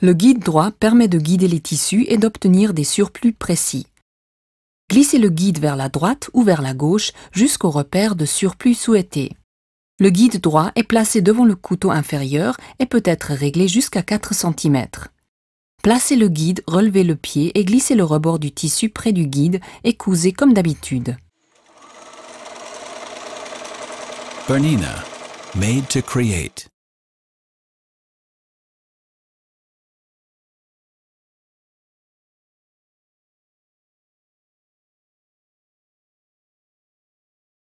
Le guide droit permet de guider les tissus et d'obtenir des surplus précis. Glissez le guide vers la droite ou vers la gauche jusqu'au repère de surplus souhaité. Le guide droit est placé devant le couteau inférieur et peut être réglé jusqu'à 4 cm. Placez le guide, relevez le pied et glissez le rebord du tissu près du guide et cousez comme d'habitude. Bernina, made to create.